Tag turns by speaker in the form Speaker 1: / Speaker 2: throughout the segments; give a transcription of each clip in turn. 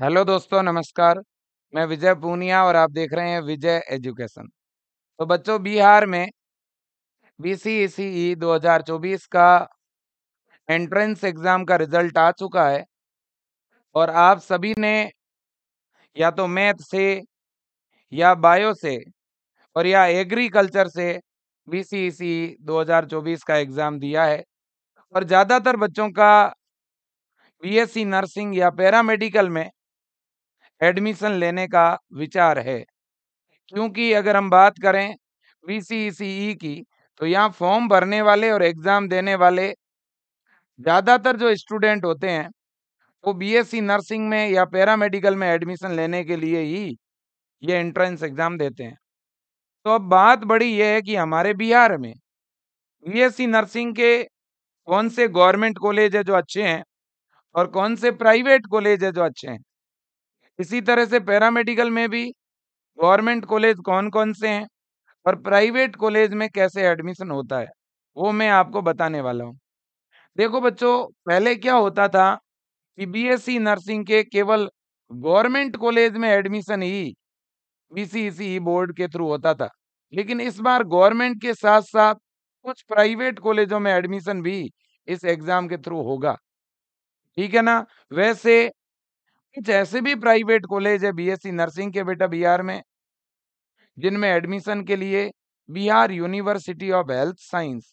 Speaker 1: Hello दोस्तों नमस्कार मैं विजय पूनिया और आप देख रहे हैं विजय एजुकेशन तो बच्चों बिहार में बी सी ई सी ई दो का एंट्रेंस एग्ज़ाम का रिजल्ट आ चुका है और आप सभी ने या तो मैथ से या बायो से और या एग्रीकल्चर से बी सी ई सी ई दो का एग्ज़ाम दिया है और ज़्यादातर बच्चों का बीएससी नर्सिंग या पैरामेडिकल में एडमिशन लेने का विचार है हम्म। क्योंकि अगर हम बात करें वी e e की तो यहाँ फॉर्म भरने वाले और एग्ज़ाम देने वाले ज़्यादातर जो स्टूडेंट होते हैं वो बीएससी e नर्सिंग में या पैरामेडिकल में एडमिशन लेने के लिए ही ये एंट्रेंस एग्ज़ाम देते हैं तो अब बात बड़ी यह है कि हमारे बिहार में बीएससी नर्सिंग के कौन से गवर्नमेंट कॉलेज है जो अच्छे हैं और कौन से प्राइवेट कॉलेज है जो अच्छे हैं इसी तरह से पैरामेडिकल में भी गवर्नमेंट कॉलेज कौन कौन से हैं और प्राइवेट कॉलेज में कैसे एडमिशन होता है वो मैं आपको बताने वाला हूँ देखो बच्चों पहले क्या होता था कि बीएससी e नर्सिंग के केवल गवर्नमेंट कॉलेज में एडमिशन ही बीसीईसी e e बोर्ड के थ्रू होता था लेकिन इस बार गवर्नमेंट के साथ साथ कुछ प्राइवेट कॉलेजों में एडमिशन भी इस एग्जाम के थ्रू होगा ठीक है ना वैसे कुछ ऐसे भी प्राइवेट कॉलेज है बीएससी नर्सिंग के बेटा बिहार में जिनमें एडमिशन के लिए Bihar university of health science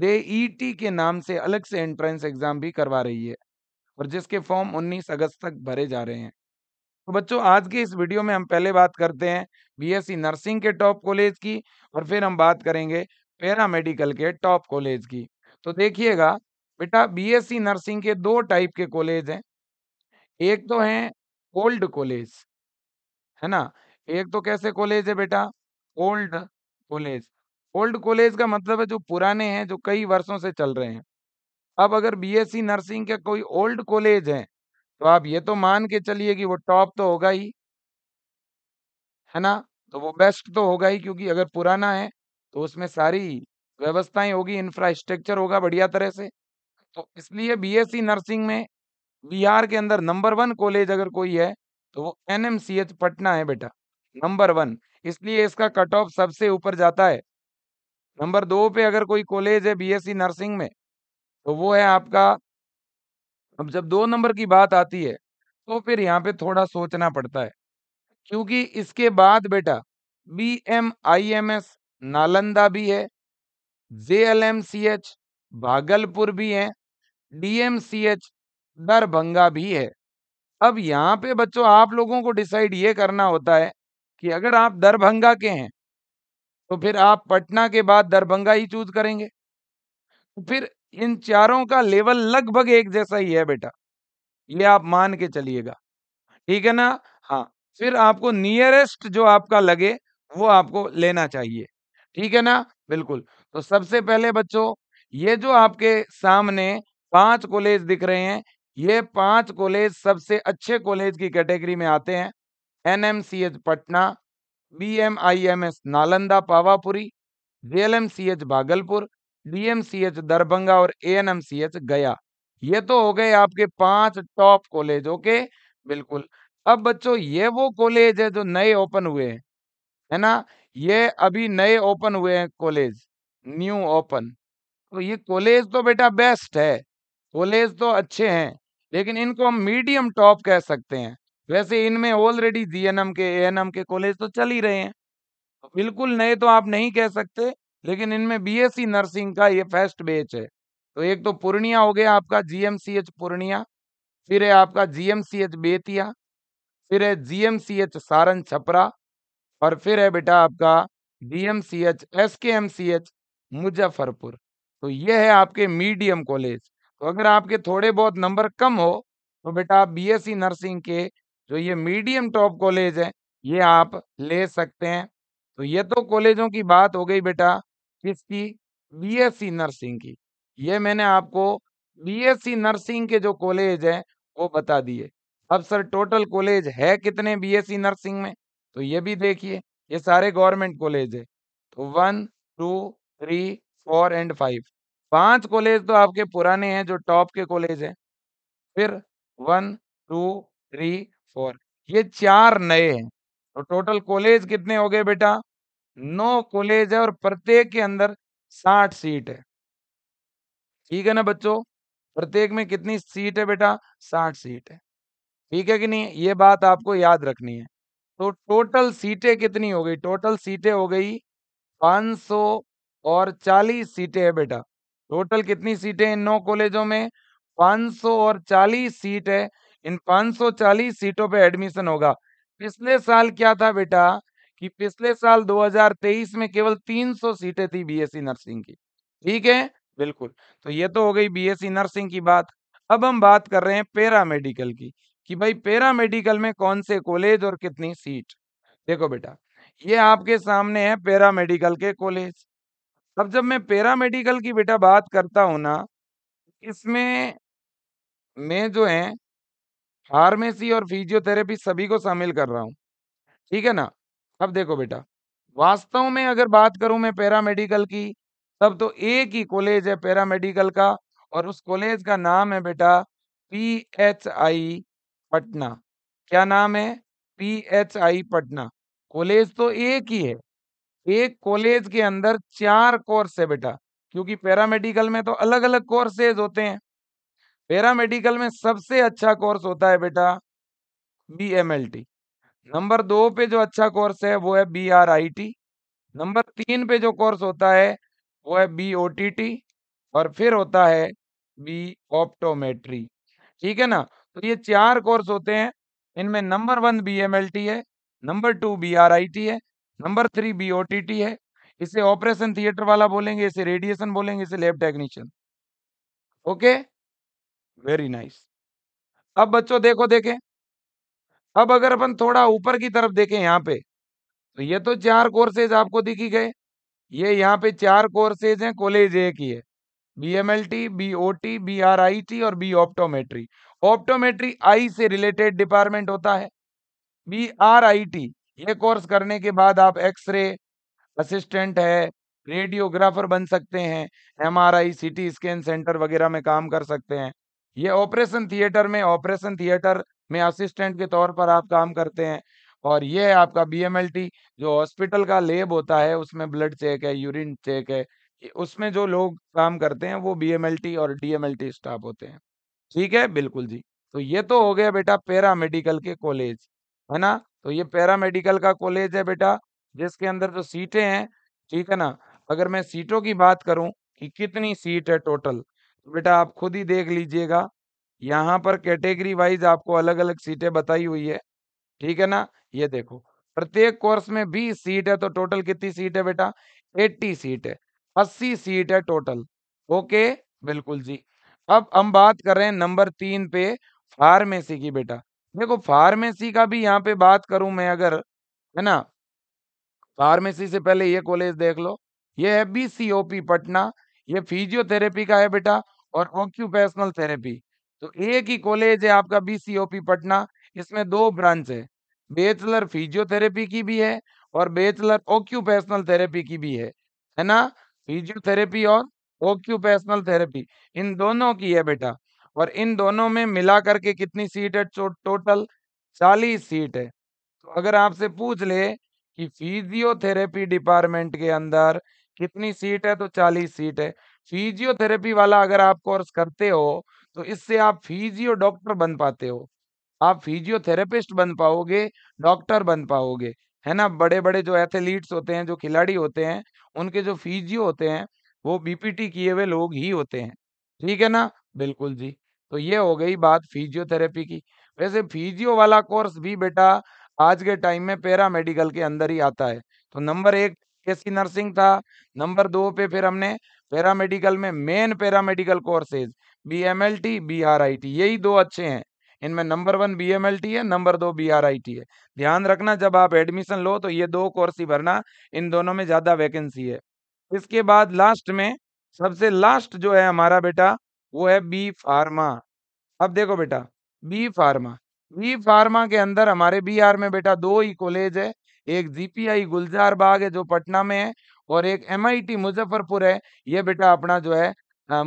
Speaker 1: जे के नाम से अलग से एंट्रेंस एग्जाम भी करवा रही है और जिसके फॉर्म 19 अगस्त तक भरे जा रहे हैं तो बच्चों आज के इस वीडियो में हम पहले बात करते हैं बीएससी नर्सिंग के टॉप कॉलेज की और फिर हम बात करेंगे पैरामेडिकल के टॉप कॉलेज की तो देखिएगा बेटा बीएससी नर्सिंग के दो टाइप के कॉलेज हैं एक तो है ओल्ड कॉलेज, है ना? एक तो कैसे कॉलेज है बेटा? Old college. ओल्ड कॉलेज का मतलब है जो पुराने हैं, जो कई वर्षों से चल रहे हैं। अब अगर बीएससी e नर्सिंग का कोई ओल्ड कॉलेज है, तो आप ये तो मान के चलिए कि वो टॉप तो होगा ही। है ना? तो वो बेस्ट तो होगा ही क्योंकि अगर पुराना है, तो उसमें सारी व्यवस्थाएं होगी, इंफ्रास्ट्रक्चर होगा बढ़िया तरह से। तो इसलिए बीएससी e नर्सिंग में बिहार के अंदर नंबर वन कॉलेज अगर कोई है तो वो एन पटना है बेटा नंबर वन इसलिए इसका कट ऑफ सबसे ऊपर जाता है नंबर दो पे अगर कोई कॉलेज है बीएससी नर्सिंग में तो वो है आपका अब जब दो नंबर की बात आती है तो फिर यहाँ पे थोड़ा सोचना पड़ता है क्योंकि इसके बाद बेटा B M I M S Nalanda भी है J L M C H Bhagalpur भी है D M C H Darbhanga भी है अब यहाँ पे बच्चों आप लोगों को डिसाइड ये करना होता है कि अगर आप दरभंगा के हैं तो फिर आप पटना के बाद दरभंगा ही चूज करेंगे तो फिर इन चारों का लेवल लगभग एक जैसा ही है बेटा ये आप मान के चलिएगा ठीक है ना हाँ फिर आपको नियरेस्ट जो आपका लगे वो आपको लेना चाहिए ठीक है ना बिल्कुल तो सबसे पहले बच्चों ये जो आपके सामने पांच कॉलेज दिख रहे हैं ये पांच कॉलेज सबसे अच्छे कॉलेज की कैटेगरी में आते हैं NMCH Patna BMIMS Nalanda Pawapuri JLMCH Bhagalpur DMCH Darbhanga और एएनएमसीएच गया ये तो हो गए आपके पांच टॉप कॉलेज ओके बिल्कुल अब बच्चों ये वो कॉलेज है जो नए ओपन हुए हैं है ना ये अभी नए ओपन हुए हैं कॉलेज न्यू ओपन तो ये कॉलेज तो बेटा बेस्ट है कॉलेज तो अच्छे हैं लेकिन इनको हम मीडियम टॉप कह सकते हैं वैसे इनमें ऑलरेडी जीएनएम के ए के कॉलेज तो चल ही रहे हैं बिल्कुल नए तो आप नहीं कह सकते लेकिन इनमें बीएससी नर्सिंग का ये फर्स्ट बेच है तो एक तो पूर्णिया हो गया आपका जीएमसीएच पूर्णिया फिर है आपका जीएमसीएच बेतिया फिर है जीएमसीएच सारण छपरा और फिर है बेटा आपका जीएमसीएच एसकेएमसीएच मुजफ्फरपुर तो ये है आपके मीडियम कॉलेज तो अगर आपके थोड़े बहुत नंबर कम हो तो बेटा आप बी e नर्सिंग के जो ये मीडियम टॉप कॉलेज है ये आप ले सकते हैं तो ये तो कॉलेजों की बात हो गई बेटा किसकी बी e नर्सिंग की ये मैंने आपको बी e नर्सिंग के जो कॉलेज हैं वो बता दिए अब सर टोटल कॉलेज है कितने बी नर्सिंग में तो ये भी देखिए ये सारे गवर्नमेंट कॉलेज है तो one two three four and five पांच कॉलेज तो आपके पुराने हैं जो टॉप के कॉलेज हैं फिर वन टू थ्री फोर ये चार नए हैं तो टोटल कॉलेज कितने हो गए बेटा नौ कॉलेज है और प्रत्येक के अंदर साठ सीट है ठीक है ना बच्चों प्रत्येक में कितनी सीट है बेटा साठ सीट है ठीक है कि नहीं ये बात आपको याद रखनी है तो टोटल सीटें कितनी हो गई टोटल सीटें हो गई पाँच सौ और चालीस सीटें है बेटा टोटल कितनी सीटें इन नौ कॉलेजों में 540 सीट है इन 540 सीटों पे एडमिशन होगा पिछले साल क्या था बेटा कि पिछले साल 2023 में केवल 300 सीटें थी बीएससी नर्सिंग की ठीक है बिल्कुल तो ये तो हो गई बीएससी नर्सिंग की बात अब हम बात कर रहे हैं मेडिकल की कि भाई मेडिकल में कौन से कॉलेज और कितनी सीट देखो बेटा ये आपके सामने है मेडिकल के कॉलेज अब जब मैं पैरामेडिकल की बेटा बात करता हूँ ना, इसमें मैं जो है फार्मेसी और फिजियोथेरेपी सभी को शामिल कर रहा हूँ। ठीक है ना? अब देखो बेटा, वास्तव में अगर बात करूं मैं पैरामेडिकल की, तब तो एक ही कॉलेज है पैरामेडिकल का और उस कॉलेज का नाम है बेटा पीएचआई पटना। क्या नाम है? पीएचआई पटना। कॉलेज तो एक ही है। एक कॉलेज के अंदर चार कोर्स है बेटा क्योंकि पैरामेडिकल में तो अलग अलग कोर्सेज होते हैं पैरामेडिकल में सबसे अच्छा कोर्स होता है बेटा B M L T number दो पे जो अच्छा कोर्स है वो है B R I T number तीन पे जो कोर्स होता है वो है बी ओ टी टी और फिर होता है बी ऑप्टोमेट्री ठीक है ना तो ये चार कोर्स होते हैं इनमें number one B M L T है number two B R I T है number three B O T T है इसे ऑपरेशन थिएटर वाला बोलेंगे इसे रेडिएशन बोलेंगे इसे lab technician okay very nice अब बच्चों देखो देखें अब अगर अपन थोड़ा ऊपर की तरफ देखें यहाँ पे तो ये तो चार कोर्सेज आपको दिखी गए ये यहाँ पे चार कोर्सेज हैं कॉलेज एक ही है B M L T B O T B R I T और बी ऑप्टोमेट्री ऑप्टोमेट्री आई से रिलेटेड डिपार्टमेंट होता है बी आर आई टी ये कोर्स करने के बाद आप एक्सरे असिस्टेंट है रेडियोग्राफर बन सकते हैं एमआरआई सीटी स्कैन सेंटर वगैरह में काम कर सकते हैं ये ऑपरेशन थिएटर में ऑपरेशन थिएटर में असिस्टेंट के तौर पर आप काम करते हैं और ये है आपका बीएमएलटी जो हॉस्पिटल का लेब होता है उसमें ब्लड चेक है यूरिन चेक है उसमें जो लोग काम करते हैं वो बीएमएलटी और डीएमएलटी स्टाफ होते हैं ठीक है बिल्कुल जी तो ये तो हो गया बेटा पैरा मेडिकल के कॉलेज है ना तो ये पैरा मेडिकल का कॉलेज है बेटा जिसके अंदर जो सीटें हैं ठीक है ना अगर मैं सीटों की बात करूं कि कितनी सीट है टोटल तो बेटा आप खुद ही देख लीजिएगा यहाँ पर कैटेगरी वाइज आपको अलग अलग सीटें बताई हुई है ठीक है ना ये देखो प्रत्येक कोर्स में बीस सीट है तो टोटल कितनी सीट है बेटा एट्टी सीट है अस्सी सीट है टोटल ओके बिल्कुल जी अब हम बात कर रहे हैं नंबर तीन पे फार्मेसी की बेटा देखो फार्मेसी का भी यहाँ पे बात करूं मैं अगर है ना फार्मेसी से पहले ये कॉलेज देख लो ये है B C O P Patna ये फिजियोथेरेपी का है बेटा और ऑक्यूपेशनल थेरेपी तो एक ही कॉलेज है आपका B C O P Patna इसमें दो ब्रांच है बेचलर फिजियोथेरेपी की भी है और बेचलर ऑक्यूपेशनल थेरेपी की भी है है ना फिजियोथेरेपी और ऑक्यूपेशनल थेरेपी इन दोनों की है बेटा और इन दोनों में मिला करके कितनी सीट है तो, टोटल चालीस सीट है तो अगर आपसे पूछ ले कि फिजियोथेरेपी डिपार्टमेंट के अंदर कितनी सीट है तो चालीस सीट है फिजियोथेरेपी वाला अगर आप कोर्स करते हो तो इससे आप फिजियो डॉक्टर बन पाते हो आप फिजियोथेरेपिस्ट बन पाओगे डॉक्टर बन पाओगे है ना बड़े बड़े जो एथलीट्स होते हैं जो खिलाड़ी होते हैं उनके जो फिजियो होते हैं वो बीपीटी किए हुए लोग ही होते हैं ठीक है ना बिल्कुल जी तो ये हो गई बात फिजियोथेरेपी की वैसे फिजियो वाला कोर्स भी बेटा आज के टाइम में पैरा मेडिकल के अंदर ही आता है तो नंबर एक एसी नर्सिंग था नंबर दो पे फिर हमने पैरा मेडिकल में main paramedical courses B M L T B R I T यही दो अच्छे हैं इनमें number one B M L T है नंबर दो बी आर आई टी है ध्यान रखना जब आप एडमिशन लो तो ये दो कोर्स ही भरना इन दोनों में ज़्यादा वैकेंसी है इसके बाद लास्ट में सबसे लास्ट जो है हमारा बेटा वो है बी फार्मा अब देखो बेटा बी फार्मा बी फार्मा के अंदर हमारे बिहार में बेटा दो ही कॉलेज है एक जीपीआई गुलजार बाग है जो पटना में है और एक एमआईटी मुजफ्फरपुर है ये बेटा अपना जो है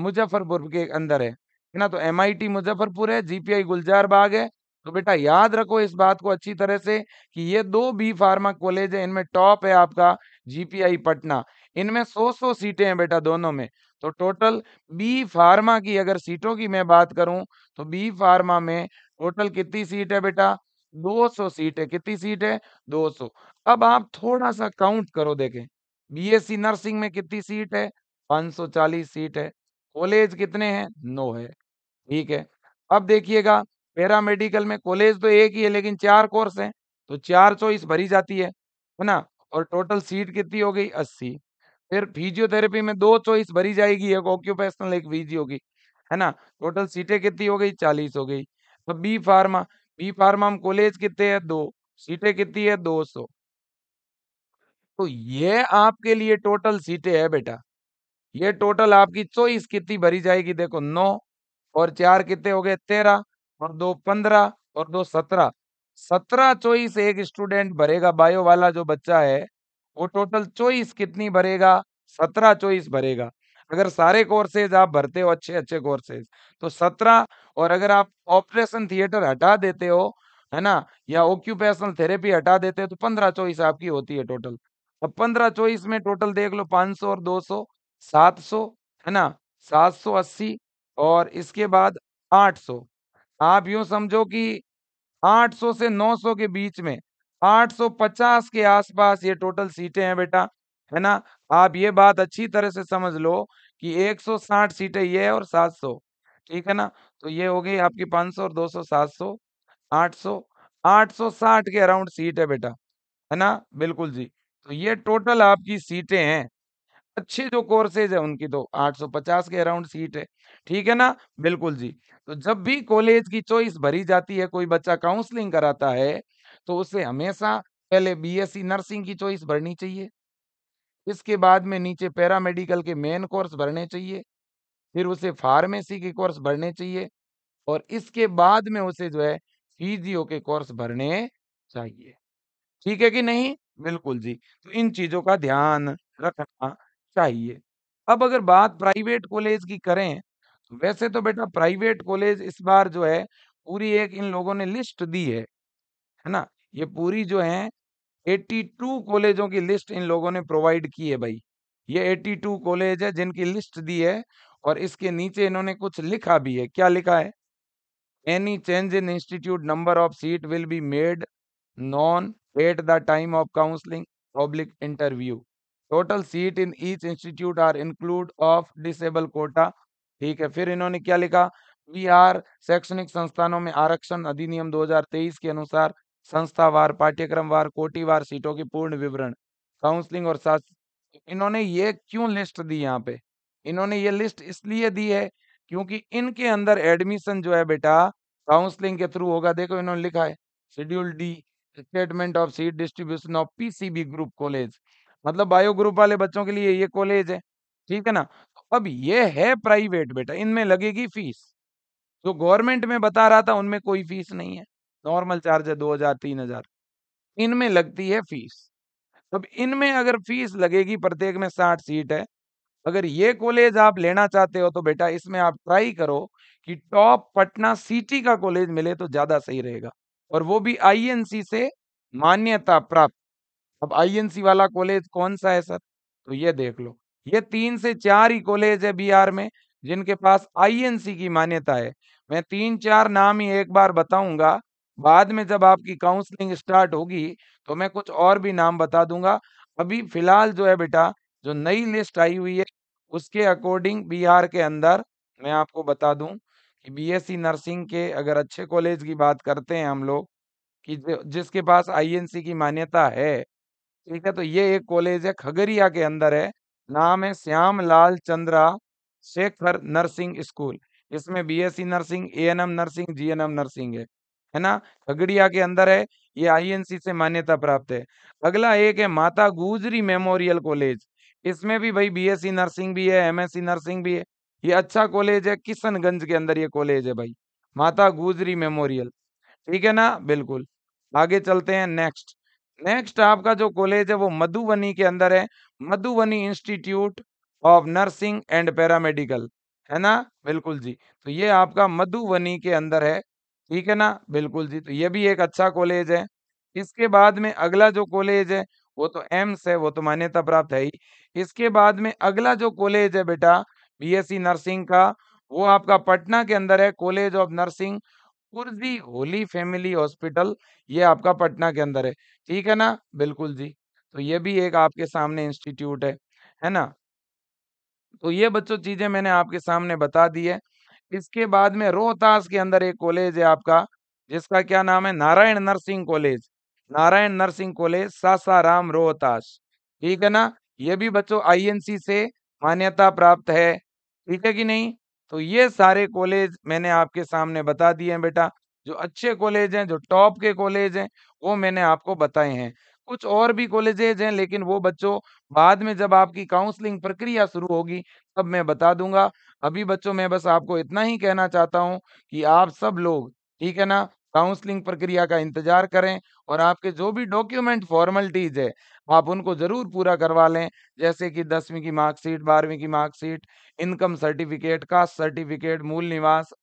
Speaker 1: मुजफ्फरपुर के अंदर है ना तो एमआईटी मुजफ्फरपुर है जीपीआई गुलजार बाग है तो बेटा याद रखो इस बात को अच्छी तरह से कि ये दो बी फार्मा कॉलेज है इनमें टॉप है आपका जीपीआई पटना इनमें सौ सौ सीटें हैं बेटा दोनों में तो टोटल बी फार्मा की अगर सीटों की मैं बात करूं तो बी फार्मा में टोटल कितनी सीट है बेटा 200 सीट है कितनी सीट है 200 अब आप थोड़ा सा काउंट करो देखें बीएससी नर्सिंग में कितनी सीट है 540 सीट है कॉलेज कितने हैं नौ है ठीक है अब देखिएगा पैरा मेडिकल में कॉलेज तो एक ही है लेकिन चार कोर्स हैं तो चार चॉइस भरी जाती है है ना और टोटल सीट कितनी हो गई अस्सी फिर फिजियोथेरेपी में दो चॉइस भरी जाएगी एक ऑक्यूपेशनल एक फीजी होगी है ना टोटल सीटें कितनी हो गई चालीस हो गई तो बी फार्मा बी फार्मा में कॉलेज कितने हैं दो सीटें कितनी है दो सौ तो ये आपके लिए टोटल सीटें है बेटा ये टोटल आपकी चौबीस कितनी भरी जाएगी देखो नौ और चार कितने हो गए तेरह और दो पंद्रह और दो सत्रह सत्रह चौबीस एक स्टूडेंट भरेगा बायो वाला जो बच्चा है वो टोटल चौबीस कितनी भरेगा सत्रह चौबीस भरेगा अगर सारे कोर्सेज आप भरते हो अच्छे अच्छे कोर्सेज तो सत्रह और अगर आप ऑपरेशन थिएटर हटा देते हो है ना या ऑक्यूपेशनल थेरेपी हटा देते हो तो पंद्रह चौबीस आपकी होती है टोटल अब पंद्रह चौबीस में टोटल देख लो पाँच सौ और दो सौ सात सौ है ना सात सौ अस्सी और इसके बाद आठ सौ आप यूं समझो कि 800 से 900 के बीच में 850 के आसपास ये टोटल सीटें हैं बेटा है ना आप ये बात अच्छी तरह से समझ लो कि 160 सीटें ये है और 700 ठीक है ना तो ये हो गई आपकी 500 और 200 700 800 860 के अराउंड सीट है बेटा है ना बिल्कुल जी तो ये टोटल आपकी सीटें हैं अच्छे जो कोर्सेज है उनकी तो 850 के अराउंड सीट है ठीक है ना बिल्कुल जी तो जब भी कॉलेज की चॉइस भरी जाती है कोई बच्चा काउंसलिंग कराता है तो उसे हमेशा पहले बीएससी नर्सिंग की चॉइस भरनी चाहिए इसके बाद में नीचे पैरामेडिकल के मेन कोर्स भरने चाहिए फिर उसे फार्मेसी के कोर्स भरने चाहिए और इसके बाद में उसे जो है फीजियो के कोर्स भरने चाहिए ठीक है कि नहीं बिल्कुल जी तो इन चीजों का ध्यान रखना चाहिए। अब अगर बात प्राइवेट कॉलेज की करें, वैसे तो बेटा प्राइवेट कॉलेज इस बार जो है पूरी एक इन लोगों ने लिस्ट दी है, है ना? ये पूरी जो है 82 कॉलेजों की लिस्ट इन लोगों ने प्रोवाइड की है भाई ये 82 कॉलेज है जिनकी लिस्ट दी है और इसके नीचे इन्होंने कुछ लिखा भी है, क्या लिखा है? "Any change in institute number of seat will be made non at the time of counselling interview" public total seat in each institute are include of disable quota ठीक है फिर इन्होंने क्या लिखा वी आर शैक्षणिक संस्थानों में आरक्षण अधिनियम 2023 के अनुसार संस्थावार पाठ्यक्रमवार कोटिवार सीटों की पूर्ण विवरण काउंसलिंग और इन्होंने ये क्यों लिस्ट दी यहाँ पे इन्होंने ये लिस्ट इसलिए दी है क्योंकि इनके अंदर एडमिशन जो है बेटा काउंसलिंग के थ्रू होगा देखो इन्होंने लिखा है schedule D statement of seat distribution of PCB group college मतलब बायो ग्रुप वाले बच्चों के लिए ये कॉलेज है ठीक है ना तो अब ये है प्राइवेट बेटा इनमें लगेगी फीस जो गवर्नमेंट में बता रहा था उनमें कोई फीस नहीं है नॉर्मल चार्ज है दो हजार तीन हजार इनमें लगती है फीस अब इनमें अगर फीस लगेगी प्रत्येक में साठ सीट है अगर ये कॉलेज आप लेना चाहते हो तो बेटा इसमें आप ट्राई करो कि टॉप पटना सिटी का कॉलेज मिले तो ज्यादा सही रहेगा और वो भी आईएनसी से मान्यता प्राप्त अब आईएनसी वाला कॉलेज कौन सा है सर तो ये देख लो ये तीन से चार ही कॉलेज है बिहार में जिनके पास आईएनसी की मान्यता है मैं तीन चार नाम ही एक बार बताऊंगा बाद में जब आपकी काउंसलिंग स्टार्ट होगी तो मैं कुछ और भी नाम बता दूंगा अभी फिलहाल जो है बेटा जो नई लिस्ट आई हुई है उसके अकॉर्डिंग बिहार के अंदर मैं आपको बता दूं कि बीएससी नर्सिंग के अगर अच्छे कॉलेज की बात करते हैं हम लोग कि जिसके पास आईएनसी की मान्यता है ठीक है तो ये एक कॉलेज है खगरिया के अंदर है नाम है श्याम लाल चंद्रा शेखर नर्सिंग स्कूल इसमें BSc e nursing ANM nursing GNM nursing है है ना खगड़िया के अंदर है ये आईएनसी से मान्यता प्राप्त है अगला एक है माता गुजरी मेमोरियल कॉलेज इसमें भी भाई बीएससी e नर्सिंग भी है एमएससी e नर्सिंग भी है ये अच्छा कॉलेज है किशनगंज के अंदर ये कॉलेज है भाई माता गुजरी मेमोरियल ठीक है ना बिल्कुल आगे चलते हैं नेक्स्ट नेक्स्ट आपका जो कॉलेज है वो मधुबनी के अंदर है Madhubani institute of nursing and paramedical है ना बिल्कुल जी तो ये आपका मधुबनी के अंदर है ठीक है ना बिल्कुल जी तो ये भी एक अच्छा कॉलेज है इसके बाद में अगला जो कॉलेज है वो तो एम्स है वो तो मान्यता प्राप्त है ही इसके बाद में अगला जो कॉलेज है बेटा बीएससी नर्सिंग का वो आपका पटना के अंदर है college of nursing Kurji holy family hospital ये आपका पटना के अंदर है ठीक है ना बिल्कुल जी तो ये भी एक आपके सामने इंस्टीट्यूट है है ना तो ये बच्चों चीजें मैंने आपके सामने बता दी है इसके बाद में रोहतास के अंदर एक कॉलेज है आपका जिसका क्या नाम है Narayan nursing college Narayan nursing college Sasaram Rohtas ठीक है ना ये भी बच्चों आईएनसी से मान्यता प्राप्त है ठीक है कि नहीं तो ये सारे कॉलेज मैंने आपके सामने बता दिए हैं बेटा जो अच्छे कॉलेज हैं जो टॉप के कॉलेज हैं वो मैंने आपको बताए हैं कुछ और भी कॉलेजेज हैं लेकिन वो बच्चों बाद में जब आपकी काउंसलिंग प्रक्रिया शुरू होगी तब मैं बता दूंगा अभी बच्चों मैं बस आपको इतना ही कहना चाहता हूँ कि आप सब लोग ठीक है ना काउंसलिंग प्रक्रिया का इंतजार करें और आपके जो भी डॉक्यूमेंट फॉर्मेलिटीज़ है आप उनको ज़रूर पूरा करवा लें जैसे कि दसवीं की मार्कशीट बारहवीं की marksheet income certificate caste certificate मूल निवास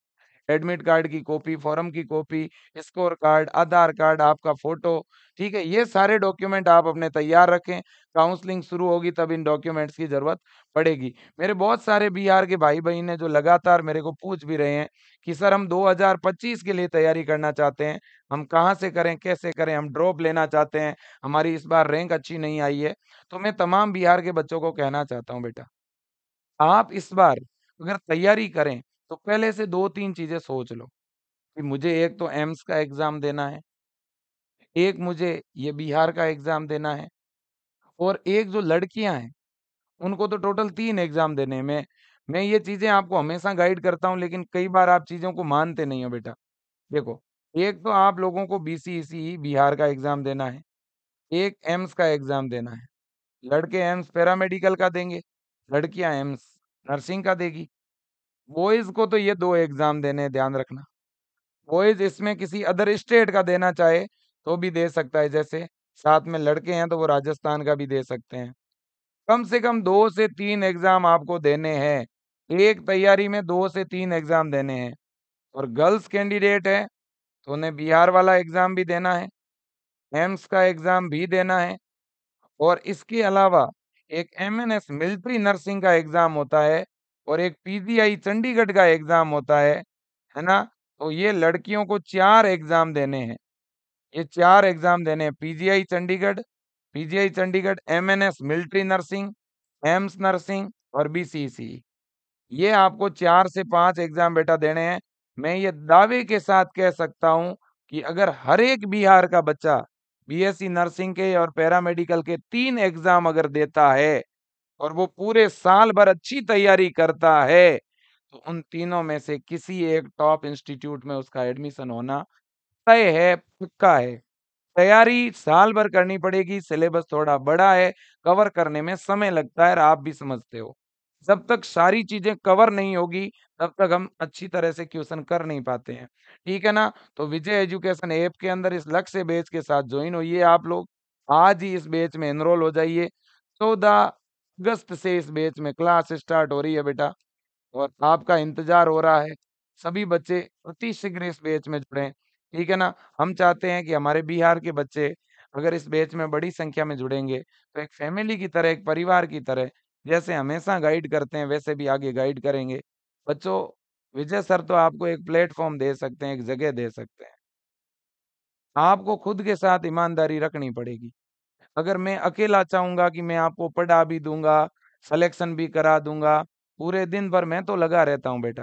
Speaker 1: एडमिट कार्ड की कॉपी फॉर्म की copy score card Aadhaar card आपका फोटो ठीक है ये सारे डॉक्यूमेंट आप अपने तैयार रखें काउंसलिंग शुरू होगी तब इन डॉक्यूमेंट्स की ज़रूरत पड़ेगी मेरे बहुत सारे बिहार के भाई बहन है जो लगातार मेरे को पूछ भी रहे हैं कि सर हम 2025 के लिए तैयारी करना चाहते हैं हम कहाँ से करें कैसे करें हम ड्रॉप लेना चाहते हैं हमारी इस बार रैंक अच्छी नहीं आई है तो मैं तमाम बिहार के बच्चों को कहना चाहता हूँ बेटा आप इस बार अगर तैयारी करें तो पहले से दो तीन चीज़ें सोच लो कि मुझे एक तो एम्स का एग्ज़ाम देना है, एक मुझे ये बिहार का एग्ज़ाम देना है और एक जो लड़कियां हैं, उनको तो टोटल तीन एग्ज़ाम देने हैं। मैं मैं ये चीज़ें आपको हमेशा गाइड करता हूँ लेकिन कई बार आप चीज़ों को मानते नहीं हो बेटा। देखो, एक तो आप लोगों को सी बिहार का एग्ज़ाम देना है, एक एम्स का एग्ज़ाम देना है। लड़के एम्स पैरामेडिकल का देंगे, लड़कियां एम्स नर्सिंग का देगी। बॉयज को तो ये दो एग्जाम देने ध्यान रखना बॉयज इसमें किसी अदर स्टेट का देना चाहे तो भी दे सकता है जैसे साथ में लड़के हैं तो वो राजस्थान का भी दे सकते हैं कम से कम दो से तीन एग्जाम आपको देने हैं एक तैयारी में दो से तीन एग्जाम देने हैं और गर्ल्स कैंडिडेट है तो उन्हें बिहार वाला एग्जाम भी देना है एम्स का एग्जाम भी देना है और इसके अलावा एक M N S military nursing का एग्जाम होता है और एक पीजीआई चंडीगढ़ का एग्ज़ाम होता है है ना तो ये लड़कियों को चार एग्ज़ाम देने हैं ये चार एग्ज़ाम देने हैं PGI Chandigarh PGI Chandigarh MNS military nursing AIIMS nursing और बीसीसी ये आपको चार से पांच एग्ज़ाम बेटा देने हैं मैं ये दावे के साथ कह सकता हूँ कि अगर हर एक बिहार का बच्चा बीएससी नर्सिंग के और पैरामेडिकल के तीन एग्ज़ाम अगर देता है और वो पूरे साल भर अच्छी तैयारी करता है तो उन तीनों में से किसी एक टॉप इंस्टीट्यूट में उसका एडमिशन होना तय है पक्का है तैयारी साल भर करनी पड़ेगी सिलेबस थोड़ा बड़ा है कवर करने में समय लगता है आप भी समझते हो जब तक सारी चीजें कवर नहीं होगी तब तक हम अच्छी तरह से क्वेश्चन कर नहीं पाते हैं ठीक है ना तो विजय एजुकेशन ऐप के अंदर इस लक्ष्य बेच के साथ ज्वाइन होइए आप लोग आज ही इस बेच में एनरोल हो जाइए चौदह अगस्त से इस बैच में क्लास स्टार्ट हो रही है बेटा और आपका इंतजार हो रहा है सभी बच्चे अति शीघ्र इस बैच में जुड़े ठीक है ना हम चाहते हैं कि हमारे बिहार के बच्चे अगर इस बैच में बड़ी संख्या में जुड़ेंगे तो एक फैमिली की तरह एक परिवार की तरह जैसे हमेशा गाइड करते हैं वैसे भी आगे गाइड करेंगे बच्चों विजय सर तो आपको एक प्लेटफॉर्म दे सकते हैं एक जगह दे सकते हैं आपको खुद के साथ ईमानदारी रखनी पड़ेगी अगर मैं अकेला चाहूंगा कि मैं आपको पढ़ा भी दूंगा सिलेक्शन भी करा दूंगा पूरे दिन भर मैं तो लगा रहता हूँ बेटा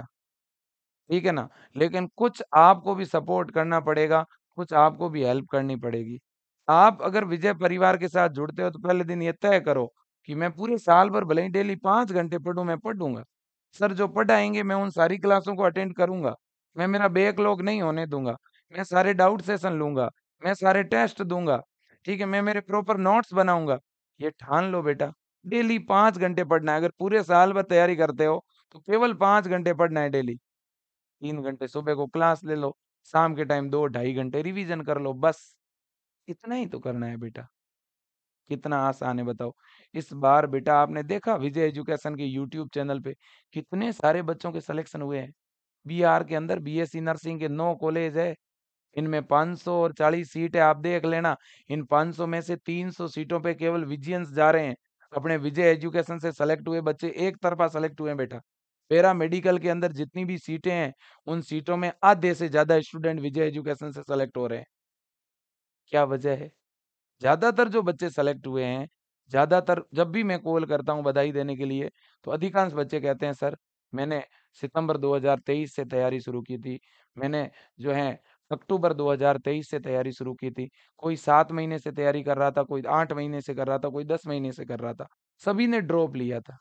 Speaker 1: ठीक है ना लेकिन कुछ आपको भी सपोर्ट करना पड़ेगा कुछ आपको भी हेल्प करनी पड़ेगी आप अगर विजय परिवार के साथ जुड़ते हो तो पहले दिन ये तय करो कि मैं पूरे साल भर भले ही डेली पांच घंटे पढ़ू मैं पढ़ूंगा सर जो पढ़ाएंगे मैं उन सारी क्लासों को अटेंड करूंगा मैं मेरा बेकलॉग नहीं होने दूंगा मैं सारे डाउट सेशन लूंगा मैं सारे टेस्ट दूंगा ठीक है मैं मेरे प्रॉपर नोट्स बनाऊंगा ये ठान लो बेटा डेली पांच घंटे पढ़ना है अगर पूरे साल भर तैयारी करते हो तो केवल पांच घंटे पढ़ना है डेली तीन घंटे सुबह को क्लास ले लो शाम के टाइम दो ढाई घंटे रिवीजन कर लो बस इतना ही तो करना है बेटा कितना आसान है बताओ इस बार बेटा आपने देखा विजय एजुकेशन के यूट्यूब चैनल पे कितने सारे बच्चों के सिलेक्शन हुए हैं बिहार के अंदर बीएससी नर्सिंग के नौ कॉलेज है इनमें 500 और 40 सीट है आप देख लेना इन 500 में से 300 सीटों पे केवल विजियंस जा रहे हैं अपने विजय एजुकेशन से सेलेक्ट हुए बच्चे एक तरफा सेलेक्ट हुए बेटा पेरा मेडिकल के अंदर जितनी भी सीटें हैं उन सीटों में आधे से ज्यादा स्टूडेंट विजय एजुकेशन से सेलेक्ट हो रहे हैं क्या वजह है ज्यादातर जो बच्चे सेलेक्ट हुए हैं ज्यादातर जब भी मैं कॉल करता हूँ बधाई देने के लिए तो अधिकांश बच्चे कहते हैं सर मैंने सितंबर 2023 से तैयारी शुरू की थी मैंने जो है अक्टूबर 2023 से तैयारी शुरू की थी कोई सात महीने से तैयारी कर रहा था कोई आठ महीने से कर रहा था कोई दस महीने से कर रहा था सभी ने ड्रॉप लिया था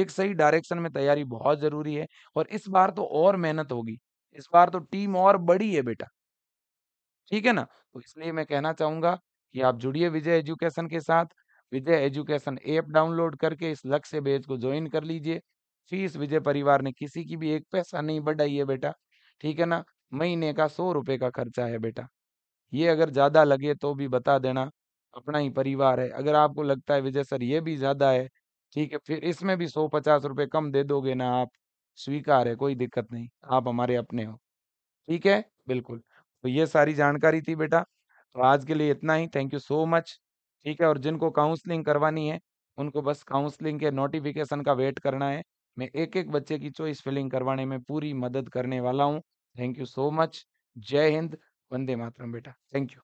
Speaker 1: एक सही डायरेक्शन में तैयारी बहुत जरूरी है और इस बार तो और मेहनत होगी इस बार तो टीम और बड़ी है बेटा ठीक है ना तो इसलिए मैं कहना चाहूंगा कि आप जुड़िए विजय एजुकेशन के साथ विजय एजुकेशन ऐप डाउनलोड करके इस लक्ष्य बेच को ज्वाइन कर लीजिए फीस विजय परिवार ने किसी की भी एक पैसा नहीं बढ़ाई है बेटा ठीक है ना महीने का सौ रुपये का खर्चा है बेटा ये अगर ज़्यादा लगे तो भी बता देना अपना ही परिवार है अगर आपको लगता है विजय सर ये भी ज़्यादा है ठीक है फिर इसमें भी सौ पचास रुपए कम दे दोगे ना आप स्वीकार है कोई दिक्कत नहीं आप हमारे अपने हो ठीक है बिल्कुल तो ये सारी जानकारी थी बेटा तो आज के लिए इतना ही थैंक यू सो मच ठीक है और जिनको काउंसलिंग करवानी है उनको बस काउंसलिंग के नोटिफिकेशन का वेट करना है मैं एक एक बच्चे की चॉइस फिलिंग करवाने में पूरी मदद करने वाला हूँ थैंक यू सो मच जय हिंद वंदे मातरम बेटा थैंक यू